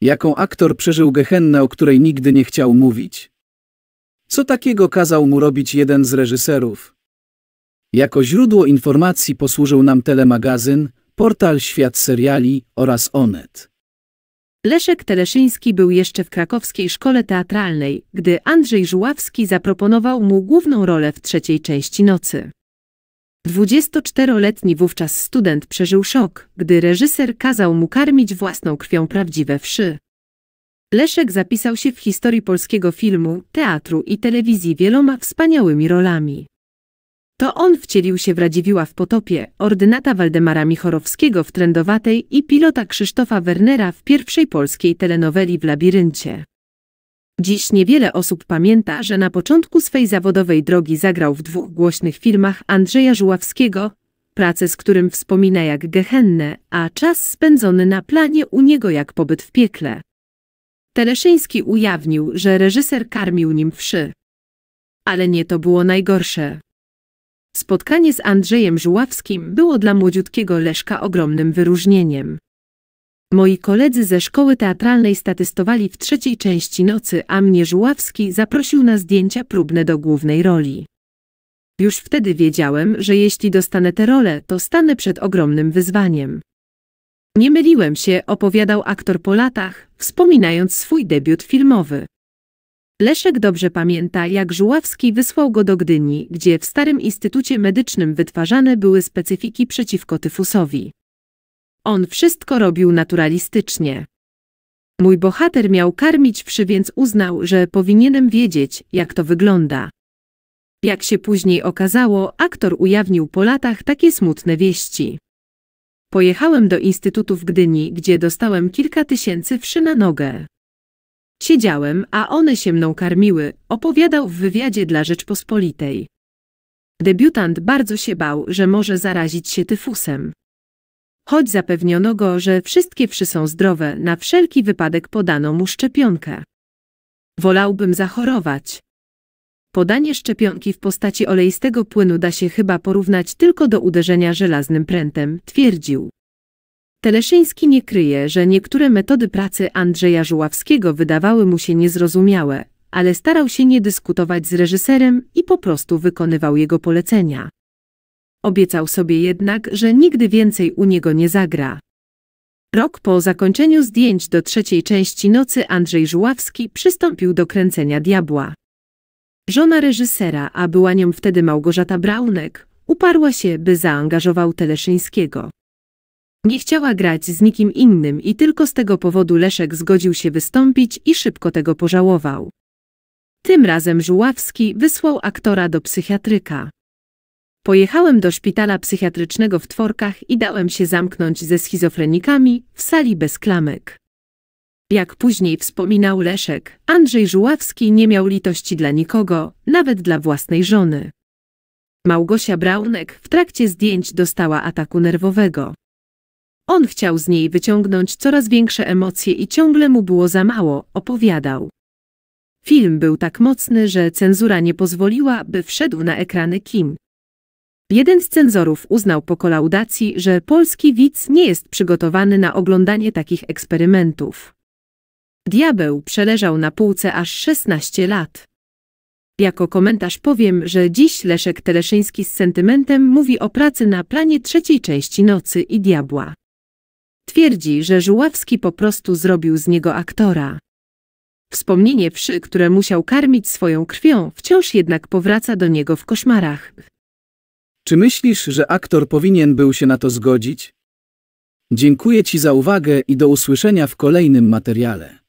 jaką aktor przeżył gehennę, o której nigdy nie chciał mówić. Co takiego kazał mu robić jeden z reżyserów? Jako źródło informacji posłużył nam telemagazyn, portal Świat Seriali oraz Onet. Leszek Teleszyński był jeszcze w krakowskiej szkole teatralnej, gdy Andrzej Żuławski zaproponował mu główną rolę w trzeciej części nocy. 24-letni wówczas student przeżył szok, gdy reżyser kazał mu karmić własną krwią prawdziwe wszy. Leszek zapisał się w historii polskiego filmu, teatru i telewizji wieloma wspaniałymi rolami. To on wcielił się w Radziwiła w potopie, ordynata Waldemara Michorowskiego w Trendowatej i pilota Krzysztofa Wernera w pierwszej polskiej telenoweli w Labiryncie. Dziś niewiele osób pamięta, że na początku swej zawodowej drogi zagrał w dwóch głośnych filmach Andrzeja Żuławskiego, pracę z którym wspomina jak gehenne, a czas spędzony na planie u niego jak pobyt w piekle. Teleszyński ujawnił, że reżyser karmił nim wszy. Ale nie to było najgorsze. Spotkanie z Andrzejem Żuławskim było dla młodziutkiego Leszka ogromnym wyróżnieniem. Moi koledzy ze szkoły teatralnej statystowali w trzeciej części nocy, a mnie Żuławski zaprosił na zdjęcia próbne do głównej roli. Już wtedy wiedziałem, że jeśli dostanę tę rolę, to stanę przed ogromnym wyzwaniem. Nie myliłem się, opowiadał aktor po latach, wspominając swój debiut filmowy. Leszek dobrze pamięta, jak Żuławski wysłał go do Gdyni, gdzie w Starym Instytucie Medycznym wytwarzane były specyfiki przeciwko tyfusowi. On wszystko robił naturalistycznie. Mój bohater miał karmić wszy, więc uznał, że powinienem wiedzieć, jak to wygląda. Jak się później okazało, aktor ujawnił po latach takie smutne wieści. Pojechałem do Instytutu w Gdyni, gdzie dostałem kilka tysięcy wszy na nogę. Siedziałem, a one się mną karmiły, opowiadał w wywiadzie dla Rzeczpospolitej. Debiutant bardzo się bał, że może zarazić się tyfusem choć zapewniono go, że wszystkie wszy są zdrowe, na wszelki wypadek podano mu szczepionkę. Wolałbym zachorować. Podanie szczepionki w postaci oleistego płynu da się chyba porównać tylko do uderzenia żelaznym prętem, twierdził. Teleszyński nie kryje, że niektóre metody pracy Andrzeja Żuławskiego wydawały mu się niezrozumiałe, ale starał się nie dyskutować z reżyserem i po prostu wykonywał jego polecenia. Obiecał sobie jednak, że nigdy więcej u niego nie zagra. Rok po zakończeniu zdjęć do trzeciej części nocy Andrzej Żuławski przystąpił do kręcenia Diabła. Żona reżysera, a była nią wtedy Małgorzata Braunek, uparła się, by zaangażował Teleszyńskiego. Nie chciała grać z nikim innym i tylko z tego powodu Leszek zgodził się wystąpić i szybko tego pożałował. Tym razem Żuławski wysłał aktora do psychiatryka. Pojechałem do szpitala psychiatrycznego w Tworkach i dałem się zamknąć ze schizofrenikami w sali bez klamek. Jak później wspominał Leszek, Andrzej Żuławski nie miał litości dla nikogo, nawet dla własnej żony. Małgosia Braunek w trakcie zdjęć dostała ataku nerwowego. On chciał z niej wyciągnąć coraz większe emocje i ciągle mu było za mało, opowiadał. Film był tak mocny, że cenzura nie pozwoliła, by wszedł na ekrany Kim. Jeden z cenzorów uznał po kolaudacji, że polski widz nie jest przygotowany na oglądanie takich eksperymentów. Diabeł przeleżał na półce aż 16 lat. Jako komentarz powiem, że dziś Leszek Teleszyński z sentymentem mówi o pracy na planie trzeciej części Nocy i Diabła. Twierdzi, że Żuławski po prostu zrobił z niego aktora. Wspomnienie wszy, które musiał karmić swoją krwią, wciąż jednak powraca do niego w koszmarach. Czy myślisz, że aktor powinien był się na to zgodzić? Dziękuję Ci za uwagę i do usłyszenia w kolejnym materiale.